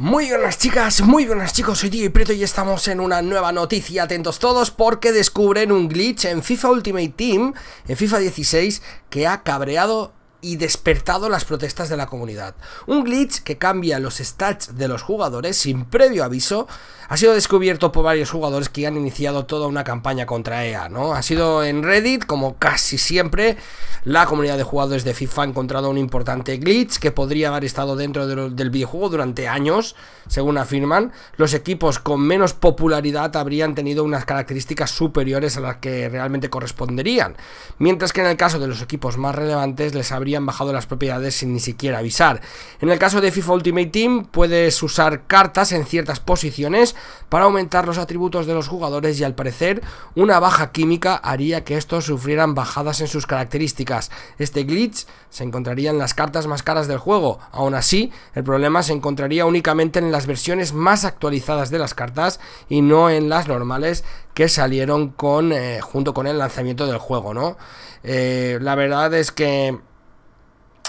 Muy buenas chicas, muy buenas chicos, soy Diego y Prieto y estamos en una nueva noticia, atentos todos porque descubren un glitch en FIFA Ultimate Team, en FIFA 16, que ha cabreado y despertado las protestas de la comunidad. Un glitch que cambia los stats de los jugadores sin previo aviso ha sido descubierto por varios jugadores que han iniciado toda una campaña contra EA, ¿no? Ha sido en Reddit, como casi siempre, la comunidad de jugadores de FIFA ha encontrado un importante glitch que podría haber estado dentro del videojuego durante años, según afirman. Los equipos con menos popularidad habrían tenido unas características superiores a las que realmente corresponderían, mientras que en el caso de los equipos más relevantes les habría habían bajado las propiedades sin ni siquiera avisar. En el caso de FIFA Ultimate Team puedes usar cartas en ciertas posiciones para aumentar los atributos de los jugadores y al parecer una baja química haría que estos sufrieran bajadas en sus características. Este glitch se encontraría en las cartas más caras del juego, aún así el problema se encontraría únicamente en las versiones más actualizadas de las cartas y no en las normales que salieron con, eh, junto con el lanzamiento del juego, ¿no? Eh, la verdad es que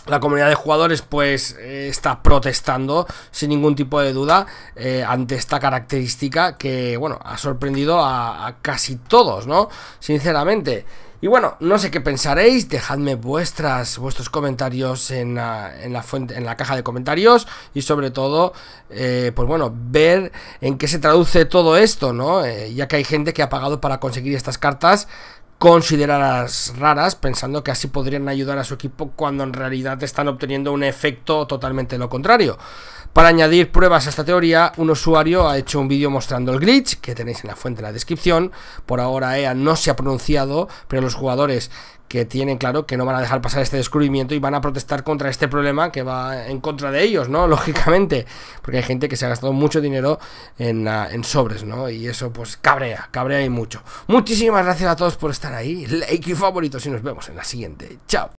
la comunidad de jugadores pues eh, está protestando sin ningún tipo de duda eh, ante esta característica que bueno ha sorprendido a, casi todos no sinceramente y bueno no sé qué pensaréis dejadme vuestras vuestros comentarios en la, en la caja de comentarios y sobre todo eh, pues bueno ver en qué se traduce todo esto no ya que hay gente que ha pagado para conseguir estas cartas consideradas raras, pensando que así podrían ayudar a su equipo cuando en realidad están obteniendo un efecto totalmente lo contrario. Para añadir pruebas a esta teoría, un usuario ha hecho un vídeo mostrando el glitch, que tenéis en la fuente de la descripción. Por ahora EA no se ha pronunciado, pero los jugadores que tienen claro que no van a dejar pasar este descubrimiento y van a protestar contra este problema que va en contra de ellos, ¿no? Lógicamente, porque hay gente que se ha gastado mucho dinero ah, en, sobres, ¿no? Y eso pues cabrea, cabrea y mucho. Muchísimas gracias a todos por estar ahí, like y favorito y nos vemos en la siguiente. Chao.